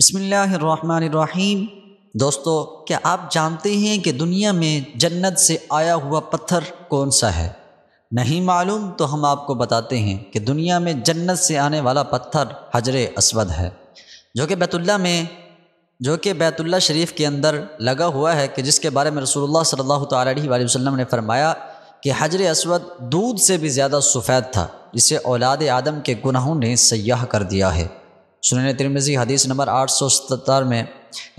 बसमीम दोस्तों क्या आप जानते हैं कि दुनिया में जन्नत से आया हुआ पत्थर कौन सा है नहीं मालूम तो हम आपको बताते हैं कि दुनिया में जन्नत से आने वाला पत्थर हजर असवद है जो कि बैतुल्ला में जो कि बैतुल्ला शरीफ के अंदर लगा हुआ है कि जिसके बारे में रसूलुल्लाह सल्लल्लाहु अलैहि वसल्लम ने फरमाया कि हजर असवद दूध से भी ज़्यादा सफ़ेद था जिसे औलाद आदम के गुनाहों ने सयाह कर दिया है सुनने तिरमिजी हदीस नंबर आठ सौ सतर में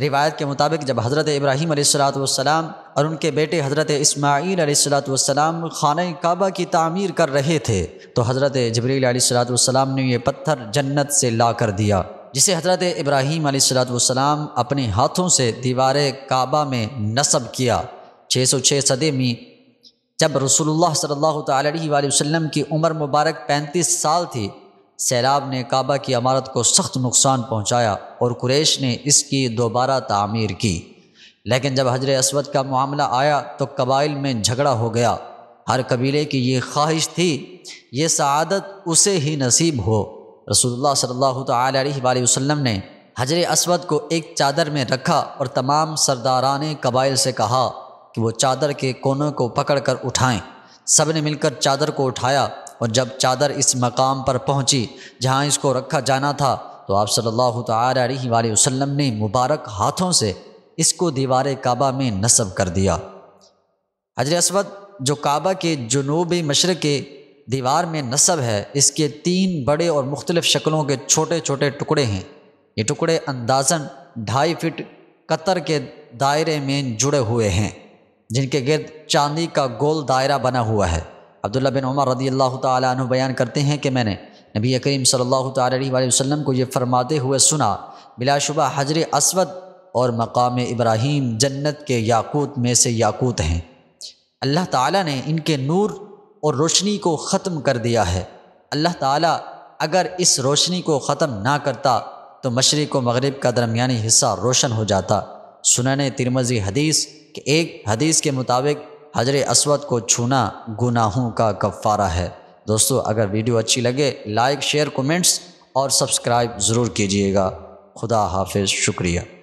रिवायत के मुताबिक जब हज़रत इब्राहीम सलाम और उनके बेटे हज़रत इसमाईल सलाम खाना काबा की तामीर कर रहे थे तो हज़रत जबरील सलाम ने यह पत्थर जन्नत से ला कर दिया जिसे हज़रत इब्राहीम सलाम अपने हाथों से दीवार काबा में नस्ब किया छः सौ छः सदी में जब रसूलुल्लाह सल्लल्लाहु अलैहि वसल्लम की उम्र मुबारक पैंतीस साल थी सैलाब ने काबा की अमारत को सख्त नुकसान पहुंचाया और कुरैश ने इसकी दोबारा तामीर की लेकिन जब हजर असवद का मामला आया तो कबाइल में झगड़ा हो गया हर कबीले की ये ख्वाहिश थी ये सआदत उसे ही नसीब हो रसोल्ला सल्ला वसम ने हजर असवद को एक चादर में रखा और तमाम सरदारान कबाइल से कहा कि वो चादर के कोनों को पकड़ कर उठाएँ सब ने मिलकर चादर को उठाया और जब चादर इस मकाम पर पहुंची जहां इसको रखा जाना था तो आप सल्लल्लाहु अलैहि वसल्लम ने मुबारक हाथों से इसको दीवार काबा में नस्ब कर दिया हजर असवद जो काबा के जनूबी मशर के दीवार में नस्ब है इसके तीन बड़े और मुख्तलिफ़ शक्लों के छोटे छोटे टुकड़े हैं ये टुकड़े अंदाजन ढाई फिट कतर के दायरे में जुड़े हुए हैं जिनके गिरद चांदी का गोल दायरा बना हुआ है अब्दुल्ला बिन उमर रदी अल्लाह तु बयान करते हैं कि मैंने नबी करीम सल्लल्लाहु अलैहि वसल्लम को ये फरमाते हुए सुना बिलाशुबा हजर असवद और मकाम इब्राहीम जन्नत के याकूत में से याकूत हैं अल्लाह ताला ने इनके नूर और रोशनी को ख़त्म कर दिया है अल्लाह ताला अगर इस रोशनी को ख़त्म ना करता तो मशरक़ व मगरब का दरमिया हिस्सा रोशन हो जाता सुनने तिरमज़ी हदीस के एक हदीस के मुताबिक हजर असवद को छूना गुनाहों का गफारा है दोस्तों अगर वीडियो अच्छी लगे लाइक शेयर कमेंट्स और सब्सक्राइब ज़रूर कीजिएगा खुदा हाफिज़ शुक्रिया